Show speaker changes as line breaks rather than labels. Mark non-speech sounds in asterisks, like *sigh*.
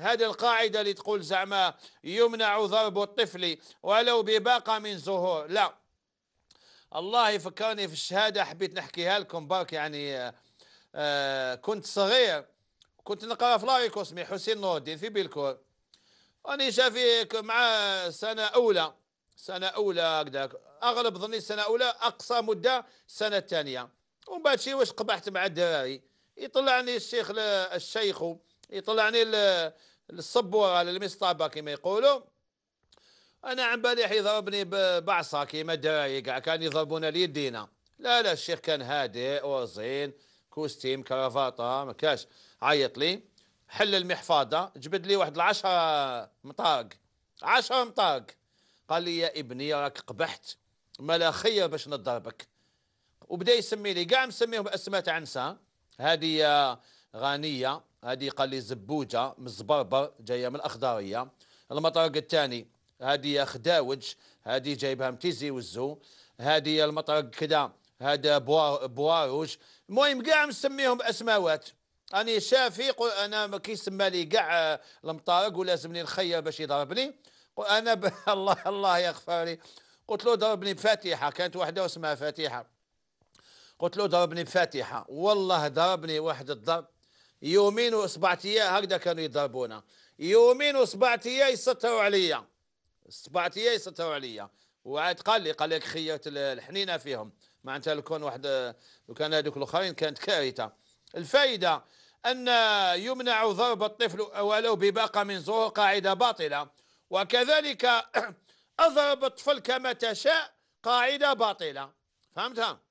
هذه القاعدة اللي تقول زعما
يمنع ضرب الطفل ولو بباقة من زهور لا الله يفكرني في الشهادة حبيت نحكيها لكم برك يعني آه, آه، كنت صغير كنت نقرا في لاريكو اسمي حسين نور الدين في بلكور راني شافي مع سنة أولى سنة أولى هكذاك أغلب ظني سنة أولى أقصى مدة السنة الثانية ومن بعد شي واش قبحت مع الدراري يطلعني الشيخ الشيخ يطلعني للصبوه على المصطبه كما يقولوا انا عن بالي يضربني بعصا كيما كاع كان يضربونا ليدينا لا لا الشيخ كان هادئ وزين كوستيم كرافاطه ما كاش عيط لي حل المحفظه جبد لي واحد العشرة مطاق عشرة مطاق قال لي يا ابني راك قبحت ما لا خير باش نضربك وبدا يسمي لي كاع مسميهم باسماء تعنسه هذه غنيه هذه قال لي زبوجه من جايه من الاخضريه المطرق الثاني هذه خداوج هذه جايبها من تيزي والزو هذه المطرق كذا هذا بواروج المهم كاع نسميهم اسماوات أنا شافي انا ما كيسمى لي كاع آه، المطارق ولازمني نخير باش يضربني انا ب... *laughs* الله الله يغفر لي قلت له ضربني بفاتحه كانت واحده اسمها فاتحه قلت له ضربني بفاتحه والله ضربني واحد الضرب يومين وسبعتية هكذا كانوا يضربونا يومين وسبعتية يسطروا عليا سبعتية يسطروا عليا وعاد قال لي قال لك خيرت الحنينه فيهم معناتها لو كان واحد لو كان هذوك الاخرين كانت كارثه الفائده ان يمنع ضرب الطفل ولو بباقه من ظهور قاعده باطله وكذلك *clears throat* اضرب الطفل كما تشاء قاعده باطله
فهمتها